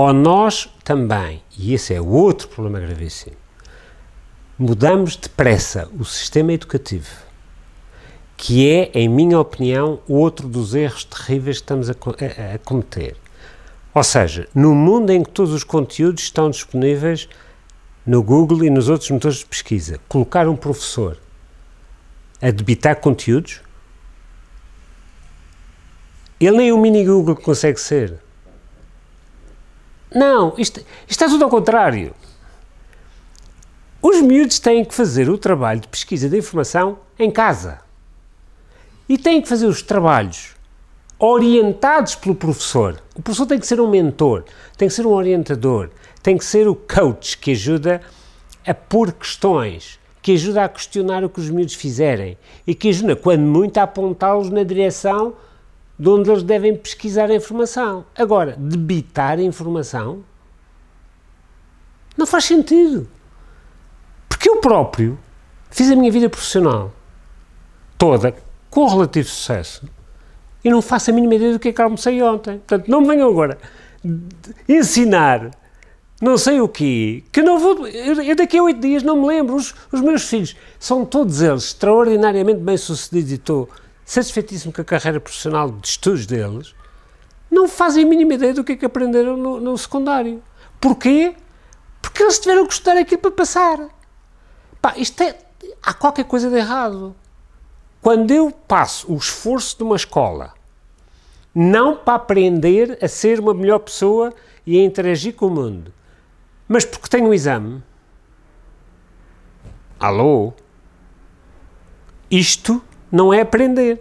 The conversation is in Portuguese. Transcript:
Ou nós também, e esse é outro problema gravíssimo, mudamos depressa o sistema educativo, que é, em minha opinião, outro dos erros terríveis que estamos a, a, a cometer. Ou seja, no mundo em que todos os conteúdos estão disponíveis no Google e nos outros motores de pesquisa, colocar um professor a debitar conteúdos, ele nem o mini Google consegue ser. Não, isto, isto é tudo ao contrário. Os miúdos têm que fazer o trabalho de pesquisa de informação em casa. E têm que fazer os trabalhos orientados pelo professor. O professor tem que ser um mentor, tem que ser um orientador, tem que ser o coach que ajuda a pôr questões, que ajuda a questionar o que os miúdos fizerem e que ajuda, quando muito, a apontá-los na direção de onde eles devem pesquisar a informação. Agora, debitar a informação não faz sentido. Porque eu próprio fiz a minha vida profissional toda com relativo sucesso e não faço a mínima ideia do que é que almocei ontem. Portanto, não me venham agora ensinar não sei o quê, que não vou. Eu daqui a oito dias não me lembro. Os, os meus filhos são todos eles extraordinariamente bem-sucedidos e estou satisfeitíssimo com a carreira profissional de estudos deles, não fazem a mínima ideia do que é que aprenderam no, no secundário. Porquê? Porque eles tiveram que estudar aquilo para passar. Pá, isto é, há qualquer coisa de errado. Quando eu passo o esforço de uma escola não para aprender a ser uma melhor pessoa e a interagir com o mundo, mas porque tenho um exame. Alô? Isto não é aprender.